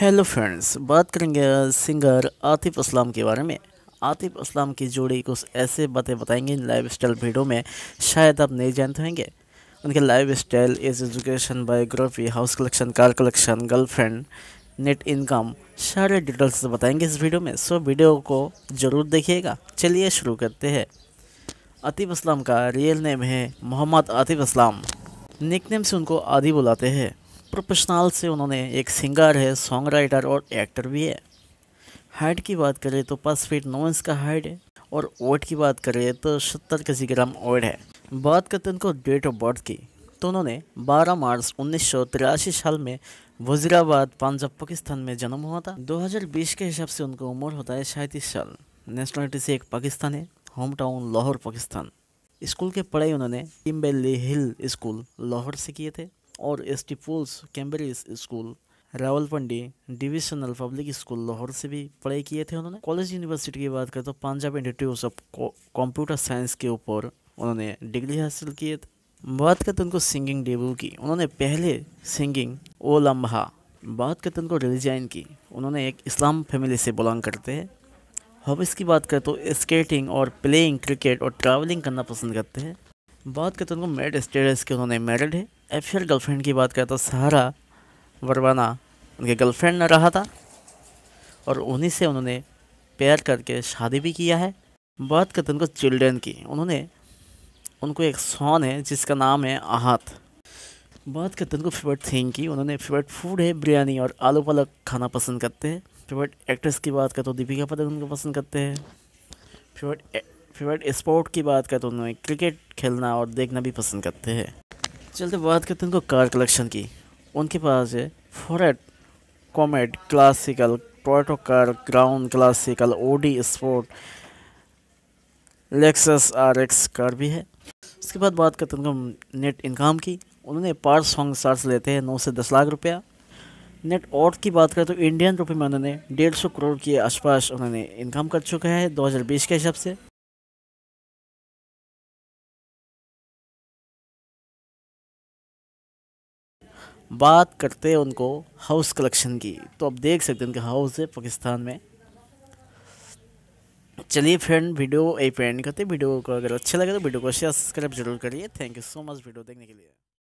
hello friends बात करेंगे singer Atif Aslam के बारे में आतिफ असलम की जोड़ी कुछ ऐसे बातें बताएंगे लाइफ स्टाइल वीडियो में शायद आप नहीं जानते होंगे उनके lifestyle age education biography house collection car collection girlfriend net income सारे डिटेल्स बताएंगे इस वीडियो में सो वीडियो को ज़रूर देखिएगा चलिए शुरू करते हैं आतिफ असलम का रियल नेम है मोहम्मद आतिफ असलम निक नेम से उनको आदि बुलाते हैं प्रोफेशनल से उन्होंने एक सिंगर है सॉन्ग राइटर और एक्टर भी है हाइट की बात करें तो पाँच फीट नौ इंच का हाइट है और वेट की बात करें तो सत्तर के ग्राम वेट है बात करते हैं उनको डेट ऑफ बर्थ की तो उन्होंने 12 मार्च उन्नीस साल में वजीराबाद पंजाब पाकिस्तान में जन्म हुआ था 2020 के हिसाब से उनका उम्र होता है सैंतीस साल नेशनलिटी से एक पाकिस्तान है hometown Lahore Pakistan school के पढ़ाई उन्होंने टिम्बेली हिल स्कूल लाहौर से किए थे और S T Paul's Cambridge school Rawalpindi divisional public school Lahore से भी पढ़ाई किए थे उन्होंने कॉलेज यूनिवर्सिटी की बात करें तो Punjab institute of computer science के ऊपर उन्होंने डिग्री हासिल किए थे बात करते तो उनको सिंगिंग डेब्यू की उन्होंने पहले सिंगिंग ओ लम्हा बात करते तो उनको रिलीजन की उन्होंने एक इस्लाम फैमिली से बिलोंग करते हैं हॉबीज़ की बात करें तो स्केटिंग और प्लेइंग क्रिकेट और ट्रैवलिंग करना पसंद करते हैं बात करते तो उनको मेरिड स्टेटस के उन्होंने मेरिड है एफियर गर्लफ्रेंड की बात करें तो सहारा वरवाना उनके गर्लफ्रेंड रहा था और उन्हीं से उन्होंने प्यार करके शादी भी किया है बात करते उनको चिल्ड्रेन की उन्होंने उनको एक सॉन्ग है जिसका नाम है आहत बात करते हैं उनको फेवरेट थिंग की उन्होंने फेवरेट फूड है बिरयानी और आलू पालक खाना पसंद करते हैं फेवरेट एक्ट्रेस की बात करें तो दीपिका पादुकोण उनको पसंद करते हैं फेवरेट फेवरेट स्पोर्ट की बात करें तो उन्होंने क्रिकेट खेलना और देखना भी पसंद करते हैं चलते बात करते हैं उनको कार कलेक्शन की उनके पास है फोरेट कॉमेट क्लासिकल टोटो कार ग्राउंड classical Audi sport Lexus R X car भी है उसके बाद बात करते हैं उनको नेट इनकम की उन्होंने पार सॉन्ग चार्ज लेते हैं नौ से दस लाख रुपया नेट और की बात करें तो इंडियन रुपये में उन्होंने डेढ़ सौ करोड़ के आसपास उन्होंने इनकम कर चुका है 2020 के हिसाब से बात करते हैं उनको हाउस कलेक्शन की तो आप देख सकते हैं उनका हाउस है पाकिस्तान में चलिए फ्रेंड वीडियो ए फ्रेंड करते वीडियो को अगर अच्छा लगे तो वीडियो को शेयर सब्सक्राइब जरूर करिए thank you so much video देखने के लिए